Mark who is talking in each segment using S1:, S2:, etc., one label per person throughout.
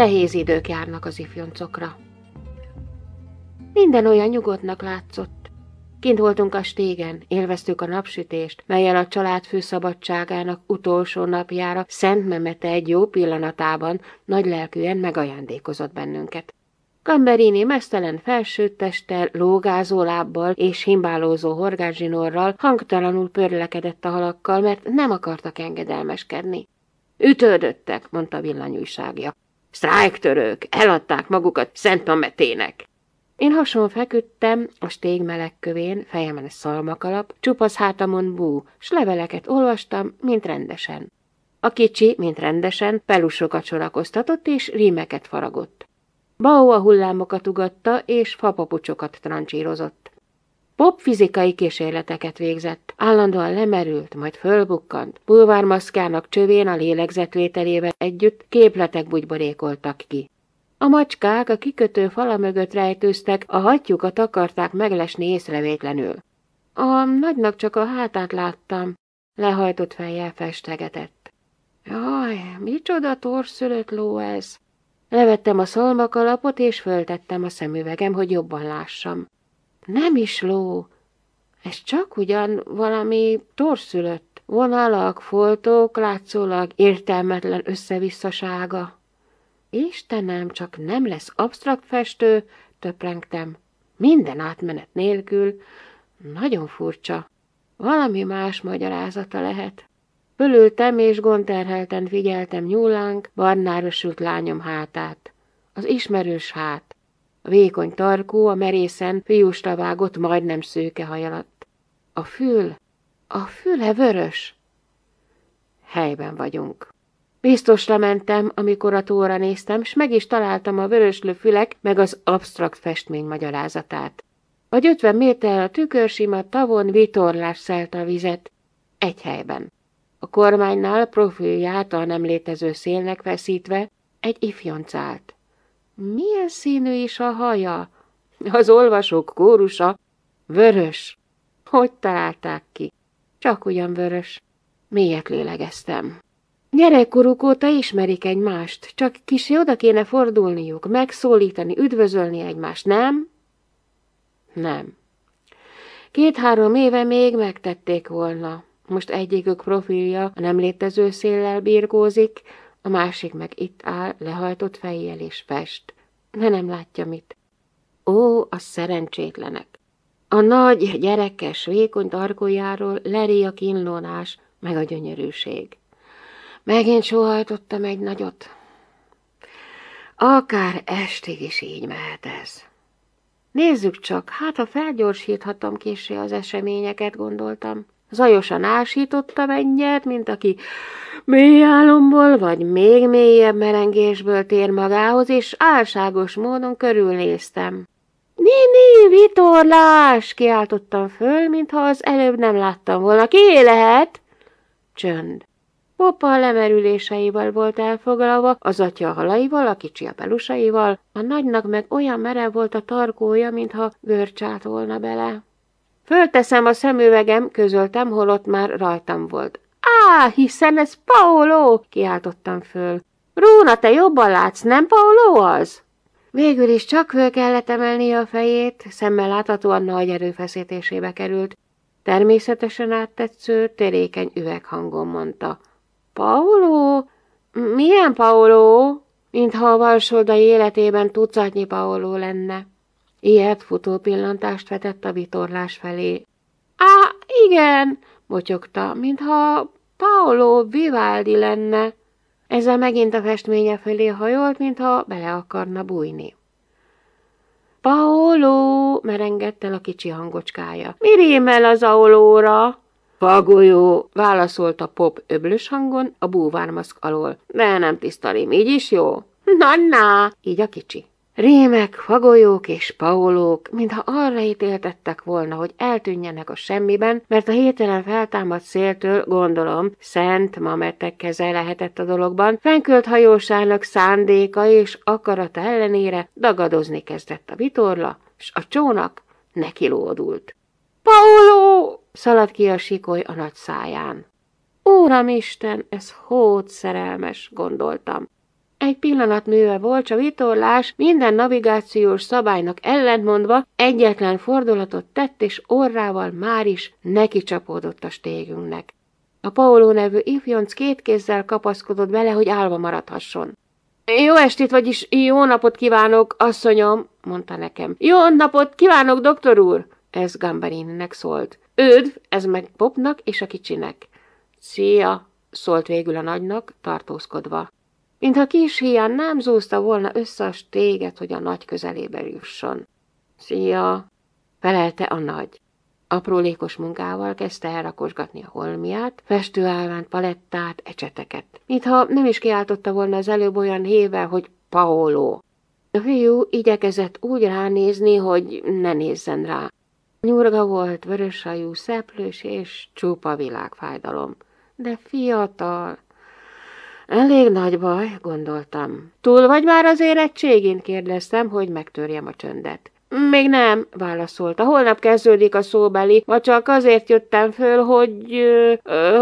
S1: Nehéz idők járnak az ifjoncokra. Minden olyan nyugodtnak látszott. Kint voltunk a stégen, élveztük a napsütést, melyel a család főszabadságának utolsó napjára Szent Memete egy jó pillanatában nagy lelkűen megajándékozott bennünket. Gamberini mesztelen testtel, lógázó lábbal és himbálózó horgászsinorral hangtalanul pörlekedett a halakkal, mert nem akartak engedelmeskedni. Ütődöttek, mondta villanyújságja. Sztrájktörők, eladták magukat Szent Mametének. Én hason feküdtem, a stég melegkövén, fejemen a szalmakalap, csupasz hátamon bú, s leveleket olvastam, mint rendesen. A kicsi, mint rendesen, pelusokat sorakoztatott és rímeket faragott. Bao a hullámokat ugatta és fapapucsokat trancsírozott. Bob fizikai kísérleteket végzett. Állandóan lemerült, majd fölbukkant. Bulvármaszkának csövén a lélegzetvételével együtt képletek bugyborékoltak ki. A macskák a kikötő fala mögött rejtőztek, a hatjukat akarták meglesni észrevétlenül. A nagynak csak a hátát láttam, lehajtott fejjel festegetett. Jaj, micsoda torszülött ló ez! Levettem a szalmakalapot, és föltettem a szemüvegem, hogy jobban lássam. Nem is ló, ez csak ugyan valami torszülött vonalak, foltok, látszólag értelmetlen összevisszasága. Istenem, csak nem lesz absztrakt festő, töprengtem. Minden átmenet nélkül. Nagyon furcsa. Valami más magyarázata lehet. Fölültem és gondterhelten figyeltem nyúlánk, barnára sült lányom hátát. Az ismerős hát. Vékony tarkó a merészen fiústa vágott, majdnem szőke haj alatt. A fül, a füle vörös. Helyben vagyunk. Biztosra mentem, amikor a tóra néztem, s meg is találtam a vöröslő fülek meg az absztrakt festmény magyarázatát. A ötven méter a tükörsima tavon vitorlás szelt a vizet. Egy helyben. A kormánynál profilját a nem létező szélnek veszítve egy ifjonc állt. Milyen színű is a haja? Az olvasók kórusa vörös. Hogy találták ki? Csak ugyan vörös. Mélyet lélegeztem. Gyerekkoruk óta ismerik egymást, csak kisi oda kéne fordulniuk, megszólítani, üdvözölni egymást, nem? Nem. Két-három éve még megtették volna. Most egyikük profilja a nem létező széllel birkózik, a másik meg itt áll, lehajtott fejjel és fest, de nem látja mit. Ó, a szerencsétlenek! A nagy, gyerekes, vékony tarkójáról leri a kínlónás, meg a gyönyörűség. Megint sohajtottam egy nagyot. Akár estig is így mehet ez. Nézzük csak, hát ha felgyorsíthatom késé az eseményeket, gondoltam. Zajosan ásította mennyet, mint aki mély álomból vagy még mélyebb merengésből tér magához, és álságos módon körülnéztem. Nini, vitorlás! kiáltottam föl, mintha az előbb nem láttam volna. Ki lehet? Csönd. a lemerüléseivel volt elfoglalva, az atya a halaival, a kicsi a pelusaival, a nagynak meg olyan merev volt a tarkója, mintha görcsát volna bele. Fölteszem a szemüvegem, közöltem, holott már rajtam volt. Á, hiszen ez Paolo! kiáltottam föl. Róna, te jobban látsz, nem Paolo az? Végül is csak föl kellett emelnie a fejét, szemmel láthatóan nagy erőfeszítésébe került. Természetesen áttetsző, törékeny üveghangon mondta. Paolo? Milyen Paolo? Mintha a valsoldai életében tucatnyi Paolo lenne. Ilyet futó pillantást vetett a vitorlás felé. Á, igen, motyogta, mintha Paolo Vivaldi lenne. Ezzel megint a festménye felé hajolt, mintha bele akarna bújni. Paolo, merengett el a kicsi hangocskája. Mi rémel az aulóra? Fagolyó, válaszolta Pop öblös hangon a búvármaszk alól. De nem tisztalim, így is jó? Na-na, így a kicsi. Rémek, fagolyók és paolók, mintha arra ítéltettek volna, hogy eltűnjenek a semmiben, mert a hételen feltámadt széltől, gondolom, szent mametek keze lehetett a dologban, fenkült hajósának szándéka és akarata ellenére dagadozni kezdett a vitorla, s a csónak nekilódult. – Paoló! – szaladt ki a sikoly a nagy száján. Úramisten, ez hót szerelmes, gondoltam. Egy pillanat műve volt a vitorlás, minden navigációs szabálynak ellentmondva egyetlen fordulatot tett, és orrával már is neki csapódott a stégünknek. A Paolo nevű ifjonc két kézzel kapaszkodott bele, hogy álva maradhasson. Jó estét, vagyis jó napot kívánok, asszonyom, mondta nekem. Jó napot kívánok, doktor úr! Ez Gambarinnek szólt. Ődv, ez meg Bobnak és a kicsinek. Szia, szólt végül a nagynak, tartózkodva mintha kis hián nem zúzta volna össze a stéget, hogy a nagy közelébe jusson. Szia! felelte a nagy. Aprólékos munkával kezdte el rakosgatni a holmiát, festőállványt, palettát, ecseteket. Mintha nem is kiáltotta volna az előbb olyan hével, hogy Paolo. A fiú igyekezett úgy ránézni, hogy ne nézzen rá. Nyurga volt, vöröshajú, szeplős és csupa világfájdalom. De fiatal, Elég nagy baj, gondoltam. Túl vagy már az érettségén? kérdeztem, hogy megtörjem a csöndet. Még nem, válaszolta. Holnap kezdődik a szóbeli, ma csak azért jöttem föl, hogy... Ö, ö,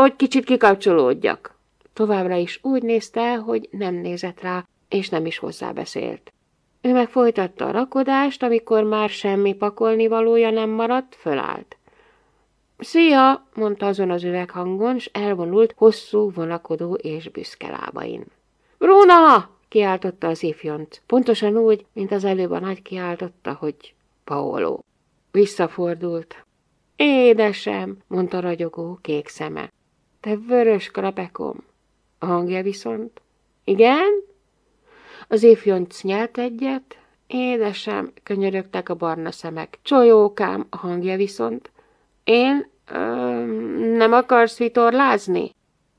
S1: hogy kicsit kikapcsolódjak. Továbbra is úgy nézte, hogy nem nézett rá, és nem is hozzábeszélt. Ő meg folytatta a rakodást, amikor már semmi pakolni valója nem maradt, fölállt. Szia, mondta azon az üveghangon, s elvonult hosszú, vonakodó és büszke lábain. Bruna! kiáltotta az ifjont, pontosan úgy, mint az előbb a nagy kiáltotta, hogy Paolo. Visszafordult. Édesem, mondta ragyogó kék szeme. Te vörös krapekom. A hangja viszont. Igen? Az ifjont nyelt egyet. Édesem, könyörögtek a barna szemek. Csajókám, a hangja viszont. Én ö, nem akarsz vitorlázni?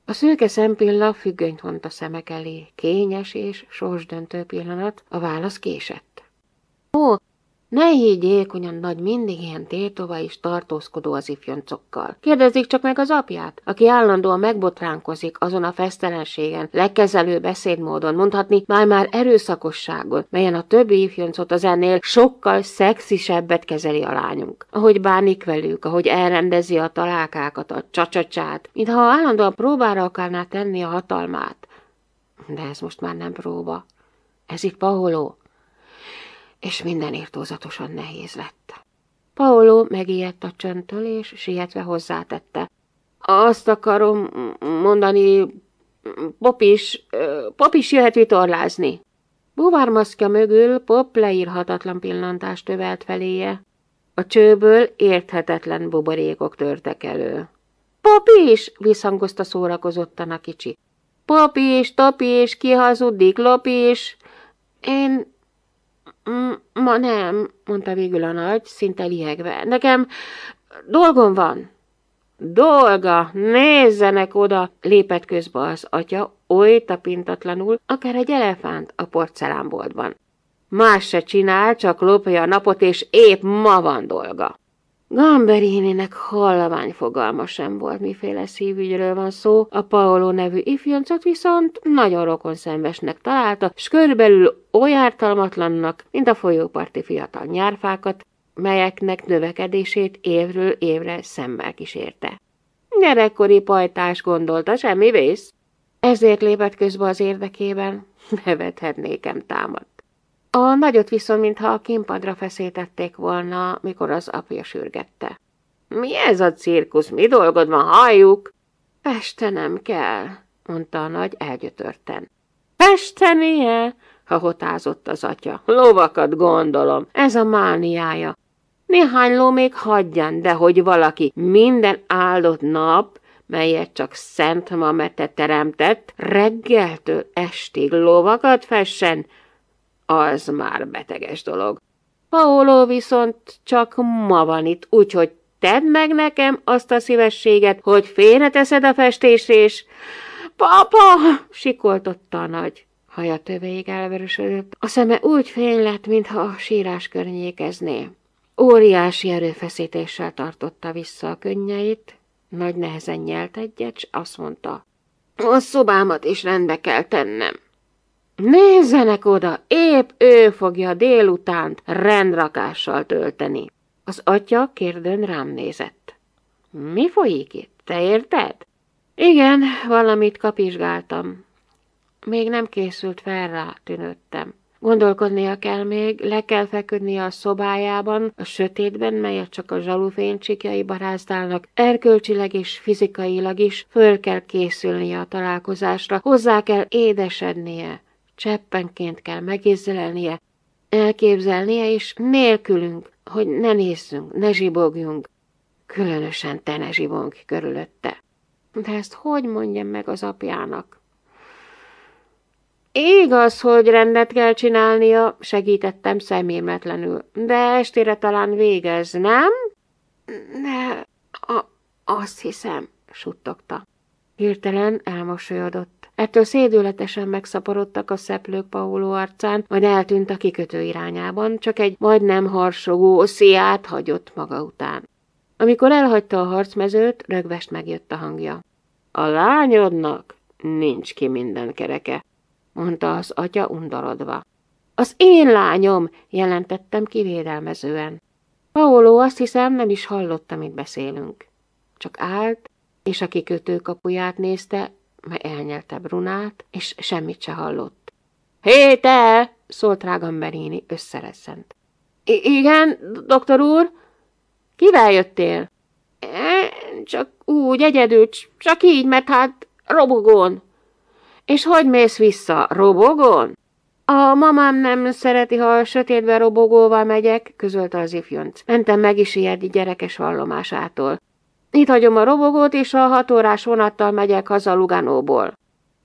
S1: A szőke szempilla függönyt vont a szemek elé. Kényes és sorsdöntő pillanat, a válasz késett. Ó, ne higgyékonyan nagy mindig ilyen tétova és tartózkodó az ifjoncokkal. Kérdezzék csak meg az apját, aki állandóan megbotránkozik azon a fesztelenségen, lekezelő beszédmódon, mondhatni már-már erőszakosságon, melyen a többi ifjoncot az ennél sokkal szexisebbet kezeli a lányunk. Ahogy bánik velük, ahogy elrendezi a találkákat, a csacsacsát, mintha állandóan próbára akarná tenni a hatalmát. De ez most már nem próba. Ez itt paholó és minden írtózatosan nehéz lett. Paolo megijedt a csöntől és sietve hozzátette. Azt akarom mondani, popis, is, is jöhet vitorlázni. Buvármaszkja mögül Pop leírhatatlan pillantást tövelt feléje. A csőből érthetetlen buborékok törtek elő. Popis, is! visszhangozta szórakozottan a kicsi. Popis, is, top is, is. Én Mm, ma nem, mondta végül a nagy, szinte lihegve. Nekem dolgom van. Dolga, nézzenek oda, lépett közbe az atya, oly tapintatlanul, akár egy elefánt a porcelánboltban. Más se csinál, csak lopja a napot, és épp ma van dolga. Gamberinének hallavány fogalma sem volt, miféle szívügyről van szó, a Paolo nevű ifjancot viszont nagyon rokon szemvesnek találta, s körülbelül oly ártalmatlannak, mint a folyóparti fiatal nyárfákat, melyeknek növekedését évről évre szemmel kísérte. Gyerekkori pajtás gondolta, semmi vész. Ezért lépett közbe az érdekében, nevethetnékem támadt. A nagyot viszont, mintha a kimpadra feszítették volna, mikor az apja sürgette. Mi ez a cirkusz, mi dolgod van, halljuk? nem kell, mondta a nagy elgyötörten. Festenie? hahotázott az atya. Lovakat gondolom, ez a mániája. Néhány ló még hagyjan, de hogy valaki minden áldott nap, melyet csak Szent Mamete teremtett, reggeltől estig lovakat fessen, az már beteges dolog. Paolo viszont csak ma van itt, úgyhogy tedd meg nekem azt a szívességet, hogy félreteszed a festést, és... Papa! sikoltotta a nagy haja töveig elvörösödött, a szeme úgy fény lett, mintha a sírás környékezné. Óriási erőfeszítéssel tartotta vissza a könnyeit, nagy nehezen nyelt egyet, s azt mondta, a szobámat is rendbe kell tennem. Nézzenek oda, épp ő fogja délutánt rendrakással tölteni. Az atya kérdőn rám nézett. Mi folyik itt, te érted? Igen, valamit kapizsgáltam még nem készült fel rá, tűnődtem. Gondolkodnia kell még, le kell feküdnie a szobájában, a sötétben, melyet csak a zsalufény barázdálnak, erkölcsileg és fizikailag is föl kell készülnie a találkozásra, hozzá kell édesednie, cseppenként kell megézzelelnie, elképzelnie, és nélkülünk, hogy ne nézzünk, ne zsibogjunk, különösen te ne zsibogj körülötte. De ezt hogy mondjam meg az apjának? Igaz, hogy rendet kell csinálnia, segítettem szemémetlenül, de estére talán végez, nem? Ne, a, azt hiszem, suttogta. Hirtelen elmosolyodott. Ettől szédületesen megszaporodtak a szeplők Pauló arcán, majd eltűnt a kikötő irányában, csak egy majdnem harsogó sziát hagyott maga után. Amikor elhagyta a harcmezőt, rögvest megjött a hangja. A lányodnak nincs ki minden kereke mondta az atya undorodva. Az én lányom, jelentettem kivédelmezően. Paolo azt hiszem nem is hallotta, mit beszélünk. Csak állt, és a kikötő kapuját nézte, mert elnyelte Brunát, és semmit se hallott. Hé, te! szólt Rágamberini összereszent. igen, doktor úr? Kivel jöttél? Csak úgy, egyedül, csak így, mert hát robogón. És hogy mész vissza, robogon? A mamám nem szereti, ha a sötétbe robogóval megyek, közölte az ifjönc. Mentem meg is ijedni gyerekes vallomásától. Itt hagyom a robogót, és a hatórás vonattal megyek haza Luganóból.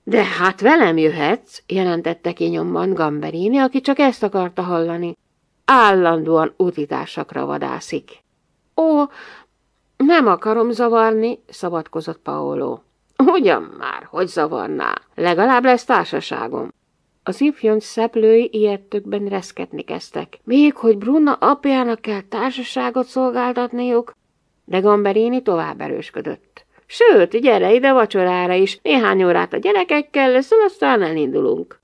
S1: De hát velem jöhetsz, jelentette ki nyomban Gamberini, aki csak ezt akarta hallani. Állandóan utitásakra vadászik. Ó, nem akarom zavarni, szabadkozott Paolo. Ugyan már, hogy zavarná? Legalább lesz társaságom. Az ifjon szeplői ijedtökben reszketni kezdtek. Még hogy Brunna apjának kell társaságot szolgáltatniuk, de Gamberini tovább erősködött. Sőt, gyere ide vacsorára is, néhány órát a gyerekekkel leszel, aztán elindulunk.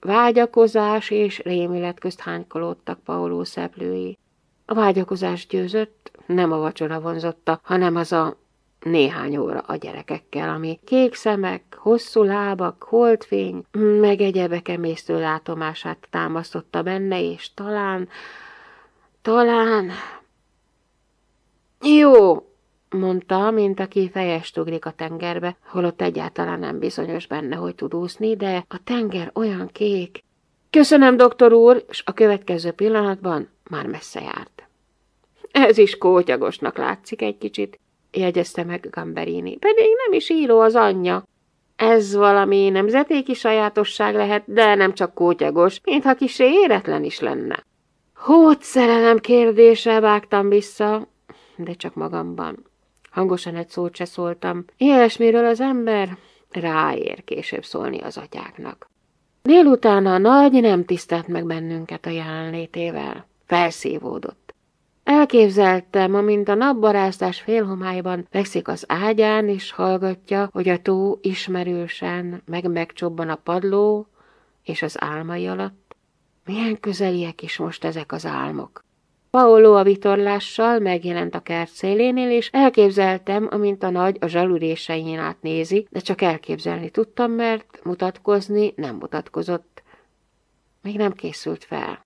S1: Vágyakozás és rémület közt hánykolódtak Pauló szeplői. A vágyakozás győzött, nem a vacsora vonzotta, hanem az a néhány óra a gyerekekkel, ami kék szemek, hosszú lábak, holdfény, meg egyebek emésztő látomását támasztotta benne, és talán, talán... Jó, mondta, mint aki fejest ugrik a tengerbe, holott egyáltalán nem bizonyos benne, hogy tud úszni, de a tenger olyan kék. Köszönöm, doktor úr, és a következő pillanatban már messze járt. Ez is kótyagosnak látszik egy kicsit, jegyezte meg Gamberini. Pedig nem is író az anyja. Ez valami nemzetéki sajátosság lehet, de nem csak kótyagos, mintha kisé éretlen is lenne. szerelem kérdése vágtam vissza, de csak magamban. Hangosan egy szót se szóltam. Ilyesmiről az ember ráér később szólni az atyáknak. Délután a nagy nem tisztelt meg bennünket a jelenlétével. Felszívódott. Elképzeltem, amint a napbarázdás félhomályban fekszik az ágyán, és hallgatja, hogy a tó ismerősen meg-megcsobban a padló és az álmai alatt. Milyen közeliek is most ezek az álmok. Paolo a vitorlással megjelent a kert szélénél, és elképzeltem, amint a nagy a zsalülésein átnézi, de csak elképzelni tudtam, mert mutatkozni nem mutatkozott. Még nem készült fel.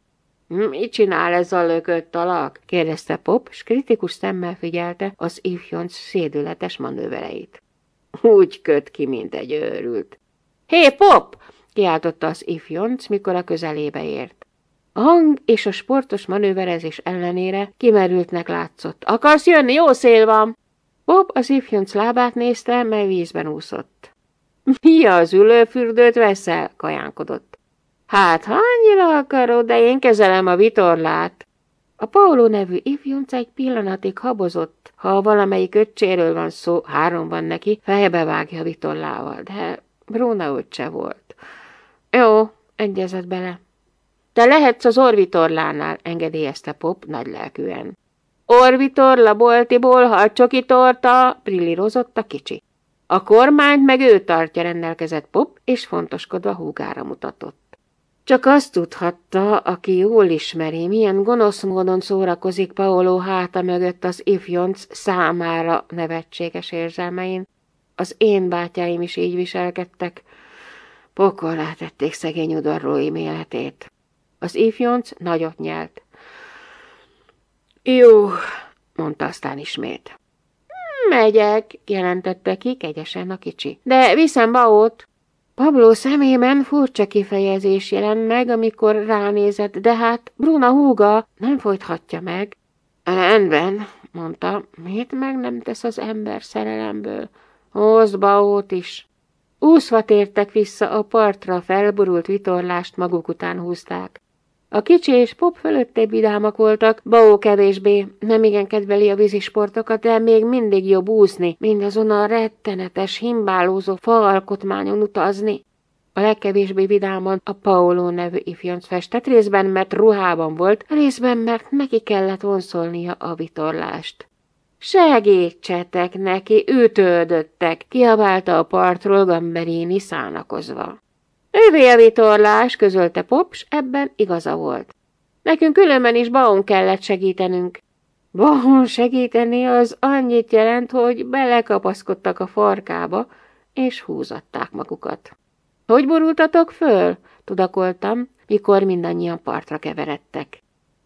S1: Mit csinál ez a lökött alak? kérdezte Pop, s kritikus szemmel figyelte az ifjonc szédületes manővereit. Úgy köt ki, mint egy őrült. Hé, Pop! kiáltotta az ifjonc, mikor a közelébe ért. A hang és a sportos manőverezés ellenére kimerültnek látszott. Akarsz jönni? Jó szél van! Pop az ifjonc lábát nézte, mely vízben úszott. Mi az ülőfürdőt veszel? kajánkodott. Hát, ha annyira akarod, de én kezelem a vitorlát. A Paolo nevű ifjunc egy pillanatig habozott, ha valamelyik öccséről van szó, három van neki, fejbe vágja a vitorlával, de Bruna öccse volt. Jó, egyezett bele. Te lehetsz az orvitorlánál, engedélyezte Pop nagylelkűen. Orvitorla boltiból, ha a torta, brillírozott a kicsi. A kormányt meg ő tartja, rendelkezett Pop, és fontoskodva húgára mutatott. Csak azt tudhatta, aki jól ismeri, milyen gonosz módon szórakozik Paolo háta mögött az ifjonc számára nevetséges érzelmein. Az én bátyáim is így viselkedtek. Pokorlá tették szegény udvarlóim méletét. Az ifjonc nagyot nyelt. Jó, mondta aztán ismét. Megyek, jelentette ki kegyesen a kicsi. De viszem baót. Pablo szemében furcsa kifejezés jelent meg, amikor ránézett, de hát Bruna húga nem folythatja meg. Rendben, mondta, miért meg nem tesz az ember szerelemből? Hozd baót is. Úszva tértek vissza a partra, felborult vitorlást maguk után húzták. A kicsi és pop fölötté vidámak voltak, Bao kevésbé, nem igen kedveli a vízisportokat, de még mindig jobb úszni, mint azon a rettenetes, himbálózó faalkotmányon utazni. A legkevésbé vidáman a Paolo nevű ifjanc festett részben, mert ruhában volt, részben, mert neki kellett vonszolnia a vitorlást. Segítsetek neki, ütődöttek, kiabálta a partról Gamberini szánakozva vitorlás, közölte Pops, ebben igaza volt. Nekünk különben is Baon kellett segítenünk. Baon segíteni az annyit jelent, hogy belekapaszkodtak a farkába, és húzatták magukat. Hogy borultatok föl? tudakoltam, mikor mindannyian partra keveredtek.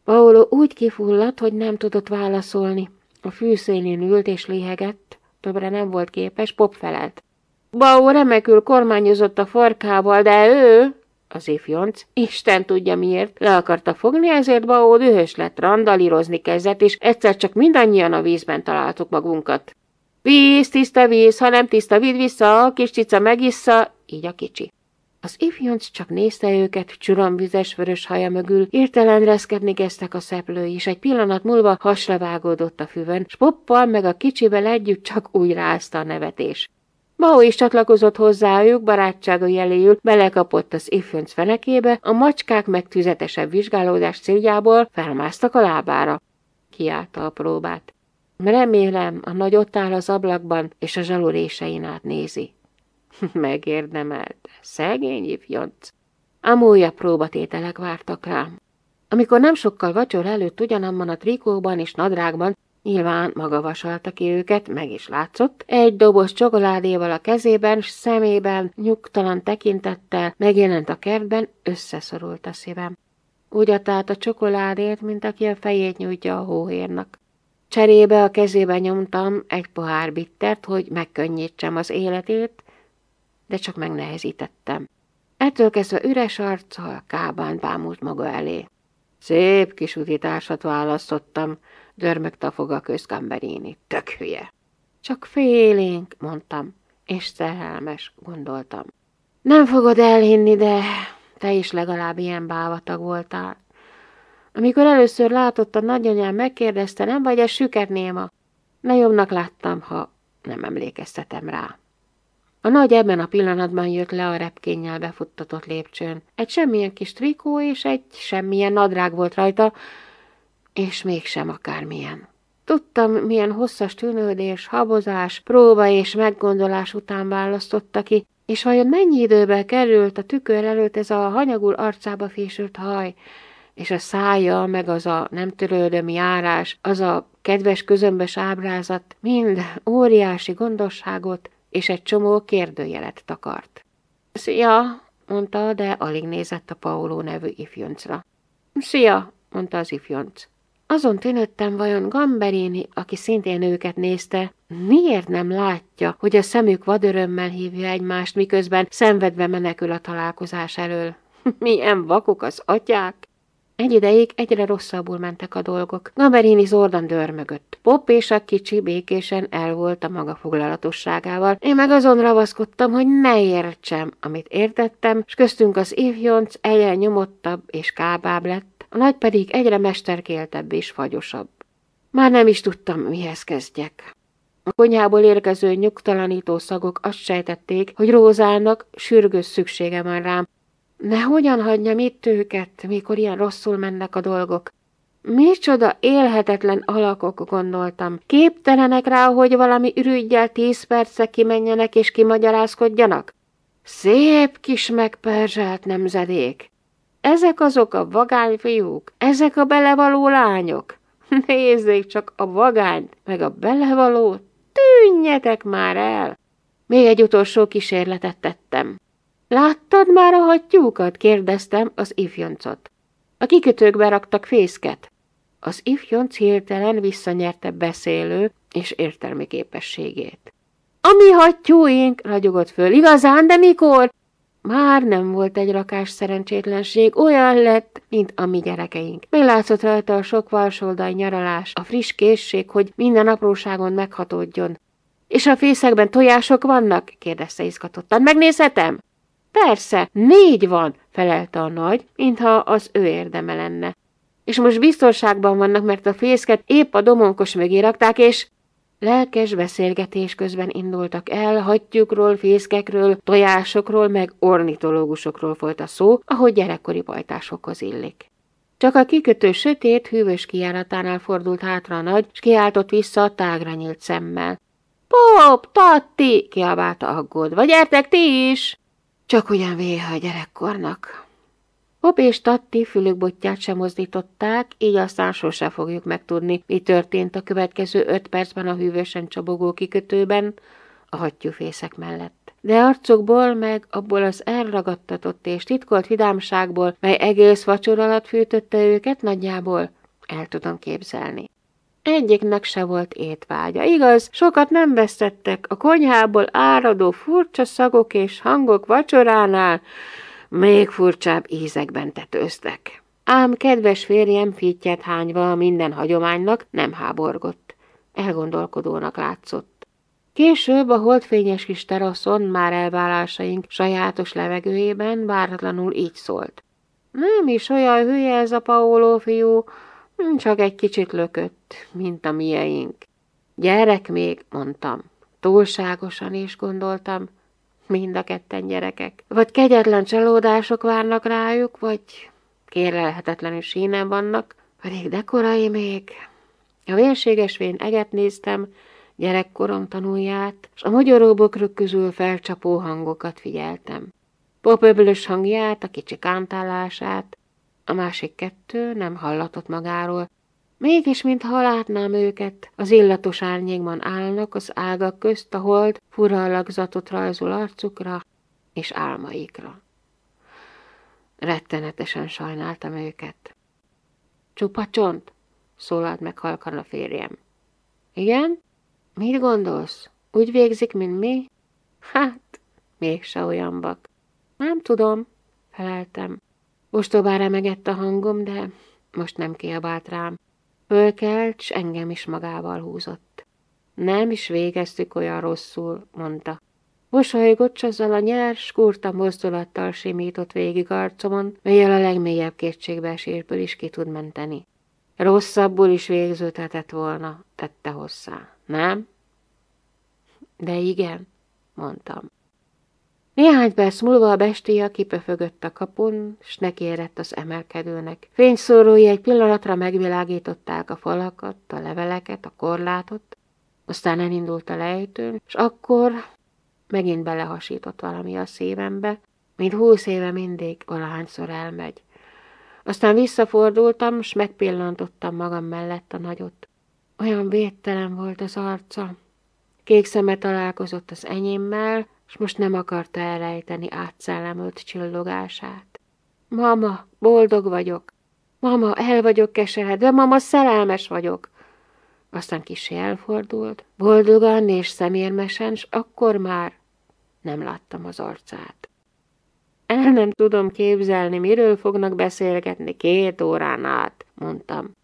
S1: Paolo úgy kifulladt, hogy nem tudott válaszolni. A fűszélén ült és léhegett, többre nem volt képes, pop felelt. Bau remekül kormányozott a farkával, de ő, az ifjonc, Isten tudja miért, le akarta fogni, ezért Bau dühös lett, randalírozni kezdett, és egyszer csak mindannyian a vízben találtuk magunkat. Víz, tiszta víz, ha nem tiszta, vidd vissza, a kis cica megissza, így a kicsi. Az ifjonc csak nézte őket csuromvizes vörös haja mögül, értelen reszkedni kezdtek a szeplői, és egy pillanat múlva hasra vágódott a füvön, s poppal meg a kicsivel együtt csak új rázta a nevetés. Mao is csatlakozott hozzájuk, barátsága jeléül belekapott az évfönc fenekébe, a macskák megtüzetesebb vizsgálódás céljából felmásztak a lábára. Kiállta a próbát. Remélem, a nagy ott áll az ablakban, és a zsalurésein át nézi. Megérdemelt, szegény ifjonc. Ám próbatételek vártak rám. Amikor nem sokkal vacsor előtt ugyanamban a trikóban és nadrágban Nyilván maga vasalta ki őket, meg is látszott. Egy doboz csokoládéval a kezében, s szemében, nyugtalan tekintettel megjelent a kertben, összeszorult a szívem. Úgy adta át a csokoládét, mint aki a fejét nyújtja a hóhérnak. Cserébe a kezébe nyomtam egy pohár bittert, hogy megkönnyítsem az életét, de csak megnehezítettem. Ettől kezdve üres arccal Kábán bámult maga elé. Szép kis utitásat választottam, dörmögte a foga közgamberini. Tök hülye! Csak félénk, mondtam, és szerelmes, gondoltam. Nem fogod elhinni, de te is legalább ilyen bávatag voltál. Amikor először látott a nagyanyám, megkérdezte, nem vagy ez süket néma? Ne jobbnak láttam, ha nem emlékeztetem rá. A nagy ebben a pillanatban jött le a repkénnyel befuttatott lépcsőn. Egy semmilyen kis trikó és egy semmilyen nadrág volt rajta, és mégsem akármilyen. Tudtam, milyen hosszas tűnődés, habozás, próba és meggondolás után választotta ki, és vajon mennyi időbe került a tükör előtt ez a hanyagul arcába fésült haj, és a szája, meg az a nem törődöm járás, az a kedves közömbös ábrázat mind óriási gondosságot és egy csomó kérdőjelet takart. Szia, mondta, de alig nézett a Pauló nevű ifjöncra. Szia, mondta az ifjönc. Azon tűnöttem vajon Gamberini, aki szintén őket nézte, miért nem látja, hogy a szemük vadörömmel hívja egymást, miközben szenvedve menekül a találkozás elől. Milyen vakok az atyák! Egy ideig egyre rosszabbul mentek a dolgok. Gamberini zordan dörmögött. Pop és a kicsi békésen el volt a maga foglalatosságával. Én meg azon ravaszkodtam, hogy ne értsem, amit értettem, s köztünk az ifjonc eljel nyomottabb és kábább lett, a nagy pedig egyre mesterkéltebb és fagyosabb. Már nem is tudtam, mihez kezdjek. A konyhából érkező nyugtalanító szagok azt sejtették, hogy Rózának sürgős szüksége van rám. Ne hogyan hagyjam itt őket, mikor ilyen rosszul mennek a dolgok. Micsoda élhetetlen alakok, gondoltam. Képtelenek rá, hogy valami ürügyjel tíz perce kimenjenek és kimagyarázkodjanak? Szép kis megperzselt nemzedék. Ezek azok a vagány fiúk, ezek a belevaló lányok. Nézzék csak a vagányt, meg a belevalót, tűnjetek már el! Még egy utolsó kísérletet tettem. Láttad már a hattyúkat? kérdeztem az ifjoncot. A kikötőkbe raktak fészket. Az ifjonc hirtelen visszanyerte beszélő és értelmi képességét. A mi hattyúink, ragyogott föl, igazán, de mikor? Már nem volt egy rakás szerencsétlenség, olyan lett, mint a mi gyerekeink. Meglátszott rajta a sok valsoldai nyaralás, a friss készség, hogy minden apróságon meghatódjon. És a fészekben tojások vannak? kérdezte izgatottan. Megnézhetem? Persze, négy van, felelte a nagy, mintha az ő érdeme lenne. És most biztonságban vannak, mert a fészket épp a domonkos mögé rakták, és Lelkes beszélgetés közben indultak el, hattyúkról, fészkekről, tojásokról, meg ornitológusokról volt a szó, ahogy gyerekkori bajtásokhoz illik. Csak a kikötő sötét, hűvös kiáratánál fordult hátra a nagy, s kiáltott vissza a tágra nyílt szemmel. – Pop, Tatti! – kiabálta aggódva. – Gyertek ti is! Csak ugyan véha a gyerekkornak! Bob és Tatti fülükbottyát sem mozdították, így aztán sose fogjuk megtudni, mi történt a következő öt percben a hűvösen csobogó kikötőben, a hattyúfészek mellett. De arcokból meg abból az elragadtatott és titkolt vidámságból, mely egész vacsor alatt fűtötte őket nagyjából, el tudom képzelni. Egyiknek se volt étvágya, igaz, sokat nem vesztettek a konyhából áradó furcsa szagok és hangok vacsoránál, még furcsább ízekben tetőztek. Ám kedves férjem fittyet hányva minden hagyománynak nem háborgott. Elgondolkodónak látszott. Később a holdfényes kis teraszon, már elvállásaink sajátos levegőjében váratlanul így szólt. Nem is olyan hülye ez a Paolo fiú, csak egy kicsit lökött, mint a mieink. Gyerek még, mondtam. Túlságosan is gondoltam mind a ketten gyerekek. Vagy kegyetlen csalódások várnak rájuk, vagy kérlelhetetlenül sínen vannak, pedig dekorai még. A vénséges vén eget néztem, gyerekkorom tanulját, és a bokrök közül felcsapó hangokat figyeltem. Popöblös hangját, a kicsi kántálását, a másik kettő nem hallatott magáról, Mégis, mintha látnám őket, az illatos árnyékban állnak az ágak közt, a hold fura alakzatot rajzol arcukra és álmaikra. Rettenetesen sajnáltam őket. Csupa csont, szólalt meg halkan a férjem. Igen? Mit gondolsz? Úgy végzik, mint mi? Hát, mégse olyan bak. Nem tudom, feleltem. Ostobára megett a hangom, de most nem kiabált rám. Fölkelt, s engem is magával húzott. Nem is végeztük olyan rosszul, mondta. Mosolygott, s azzal a nyers, kurta mozdulattal simított végig arcomon, melyel a legmélyebb kétségbeesésből is ki tud menteni. Rosszabbul is végződhetett volna, tette hozzá. Nem? De igen, mondtam. Néhány perc múlva a bestia kipöfögött a kapun, s nekiérett az emelkedőnek. Fényszórói egy pillanatra megvilágították a falakat, a leveleket, a korlátot, aztán elindult a lejtőn, és akkor megint belehasított valami a szívembe, mint húsz éve mindig valahányszor elmegy. Aztán visszafordultam, s megpillantottam magam mellett a nagyot. Olyan védtelen volt az arca. Kék szeme találkozott az enyémmel, és most nem akarta elrejteni átszellemült csillogását. Mama, boldog vagyok! Mama, el vagyok keseredve, mama, szerelmes vagyok! Aztán kisé elfordult, boldogan és szemérmesen, s akkor már nem láttam az arcát. El nem tudom képzelni, miről fognak beszélgetni két órán át, mondtam.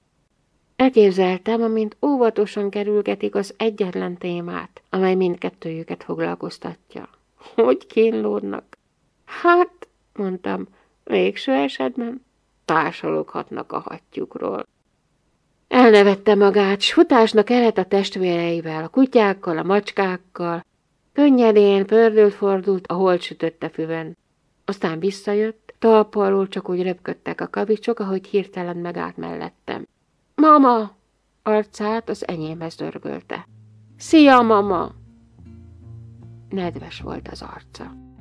S1: Elképzeltem, amint óvatosan kerülgetik az egyetlen témát, amely mindkettőjüket foglalkoztatja. Hogy kínlódnak? Hát, mondtam, végső esetben társaloghatnak a hattyukról. Elnevette magát, s futásnak elet a testvéreivel, a kutyákkal, a macskákkal. Könnyedén pördült-fordult a holt sütötte füven. Aztán visszajött, talpa alól csak úgy röpködtek a kavicsok, ahogy hirtelen megállt mellettem. Mama! arcát az enyémhez dörgölte. Szia, mama! nedves volt az arca.